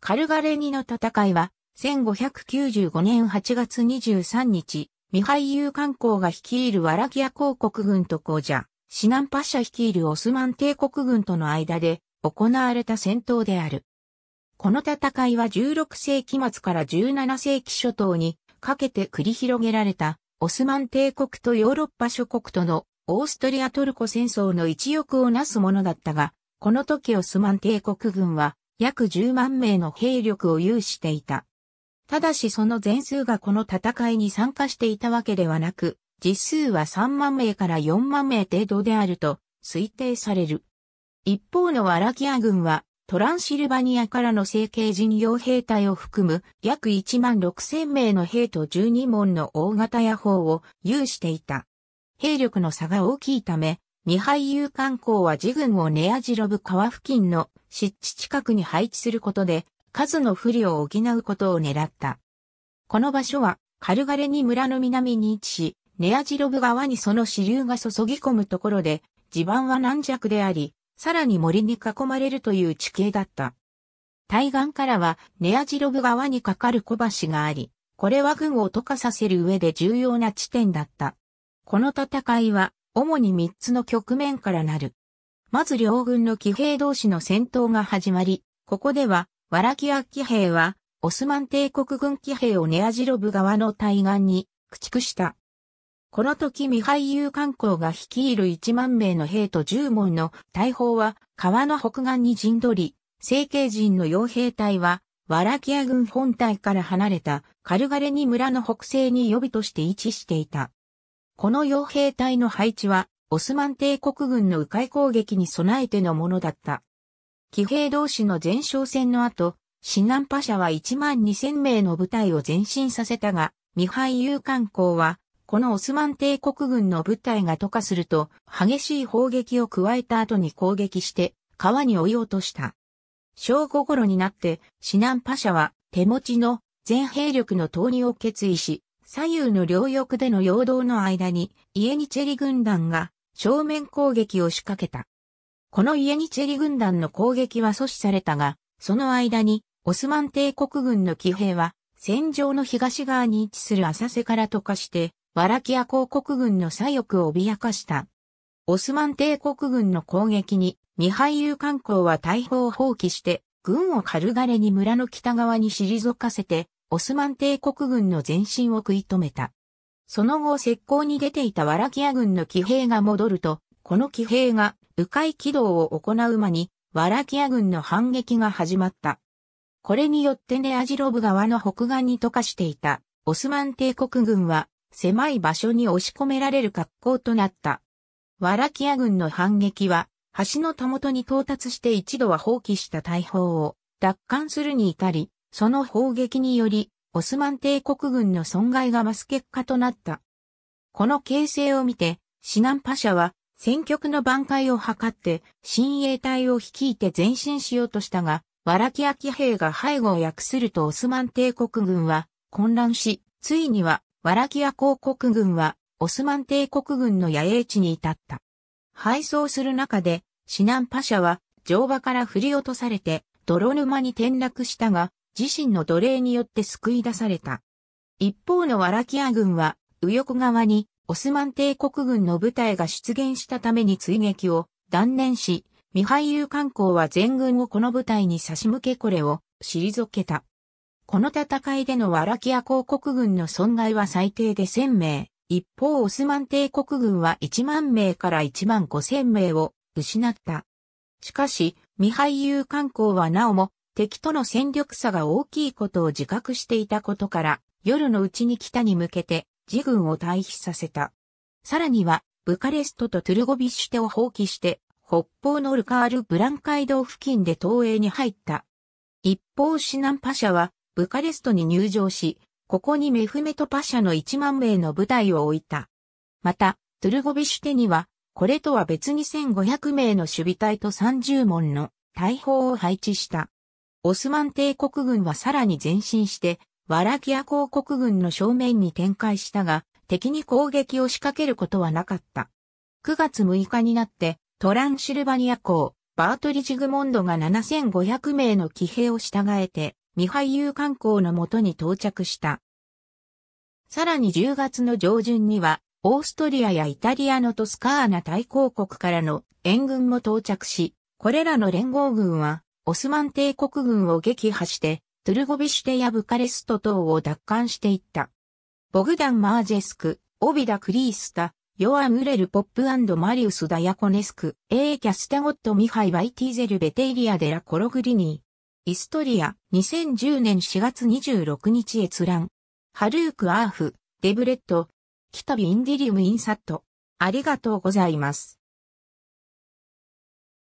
カルガレニの戦いは、1595年8月23日、ミハイユー観光が率いるワラギア公国軍と皇者、シナンパシャ率いるオスマン帝国軍との間で行われた戦闘である。この戦いは16世紀末から17世紀初頭にかけて繰り広げられたオスマン帝国とヨーロッパ諸国とのオーストリアトルコ戦争の一翼をなすものだったが、この時オスマン帝国軍は約10万名の兵力を有していた。ただしその全数がこの戦いに参加していたわけではなく、実数は3万名から4万名程度であると推定される。一方のワラキア軍は、トランシルバニアからの成形人用兵隊を含む約1万6千名の兵と12門の大型野砲を有していた。兵力の差が大きいため、二俳優観光は自軍をネアジロブ川付近の湿地近くに配置することで、数の不利を補うことを狙った。この場所は、カルガレに村の南に位置し、ネアジロブ川にその支流が注ぎ込むところで、地盤は軟弱であり、さらに森に囲まれるという地形だった。対岸からはネアジロブ川に架かる小橋があり、これは軍を溶かさせる上で重要な地点だった。この戦いは主に3つの局面からなる。まず両軍の騎兵同士の戦闘が始まり、ここでは、ワラキア騎兵は、オスマン帝国軍騎兵をネアジロブ側の対岸に駆逐した。この時ミハイユー観光が率いる1万名の兵と10門の大砲は川の北岸に陣取り、成形人の傭兵隊は、ワラキア軍本体から離れたカルガレニ村の北西に予備として位置していた。この傭兵隊の配置は、オスマン帝国軍の迂回攻撃に備えてのものだった。騎兵同士の前哨戦の後、シナンパ社は1万2000名の部隊を前進させたが、ミハイユ観光は、このオスマン帝国軍の部隊が渡化すると、激しい砲撃を加えた後に攻撃して、川に追い落とした。正午頃になって、シナンパ社は手持ちの全兵力の投入を決意し、左右の両翼での陽動の間に、イエニチェリ軍団が正面攻撃を仕掛けた。このイエニチェリ軍団の攻撃は阻止されたが、その間に、オスマン帝国軍の騎兵は、戦場の東側に位置する浅瀬から溶かして、ワラキア公国軍の左翼を脅かした。オスマン帝国軍の攻撃に、ミハイル観光は大砲を放棄して、軍を軽々に村の北側に退かせて、オスマン帝国軍の前進を食い止めた。その後石膏に出ていたワラキア軍の騎兵が戻ると、この騎兵が迂回軌道を行う間に、ワラキア軍の反撃が始まった。これによってネアジロブ川の北岸に溶かしていた、オスマン帝国軍は、狭い場所に押し込められる格好となった。ワラキア軍の反撃は、橋のたもとに到達して一度は放棄した大砲を奪還するに至り、その砲撃により、オスマン帝国軍の損害が増す結果となった。この形勢を見て、シナンパシャは戦局の挽回を図って、親衛隊を率いて前進しようとしたが、ワラキア騎兵が背後を訳するとオスマン帝国軍は混乱し、ついにはワラキア公国軍はオスマン帝国軍の野営地に至った。敗走する中で、シナンパシャは乗馬から振り落とされて泥沼に転落したが、自身の奴隷によって救い出された。一方のワラキア軍は、右翼側にオスマン帝国軍の部隊が出現したために追撃を断念し、ミハイル観光は全軍をこの部隊に差し向けこれを退けた。この戦いでのワラキア公国軍の損害は最低で1000名、一方オスマン帝国軍は1万名から1万5000名を失った。しかし、ミハイユー観光はなおも敵との戦力差が大きいことを自覚していたことから、夜のうちに北に向けて自軍を退避させた。さらには、ブカレストとトゥルゴビッシュテを放棄して、北方のルカール・ブランイ道付近で東映に入った。一方シナンパシャは、ブカレストに入場し、ここにメフメトパシャの1万名の部隊を置いた。また、トゥルゴビシュテには、これとは別に1500名の守備隊と30門の大砲を配置した。オスマン帝国軍はさらに前進して、ワラキア公国軍の正面に展開したが、敵に攻撃を仕掛けることはなかった。9月6日になって、トランシルバニア公、バートリ・ジグモンドが7500名の騎兵を従えて、ミハイユ観光のもとに到着した。さらに10月の上旬には、オーストリアやイタリアのトスカーナ大公国からの援軍も到着し、これらの連合軍はオスマン帝国軍を撃破して、トゥルゴビシュテやブカレスト等を奪還していった。ボグダン・マージェスク、オビダ・クリースタ、ヨア・ムレル・ポップマリウス・ダヤコネスク、エー・キャスタゴット・ミハイ・バイティゼル・ベテイリア・デラ・コログリニー。イストリア、2010年4月26日閲覧。ハルーク・アーフ、デブレット、キタビインディリウム・インサット。ありがとうございます。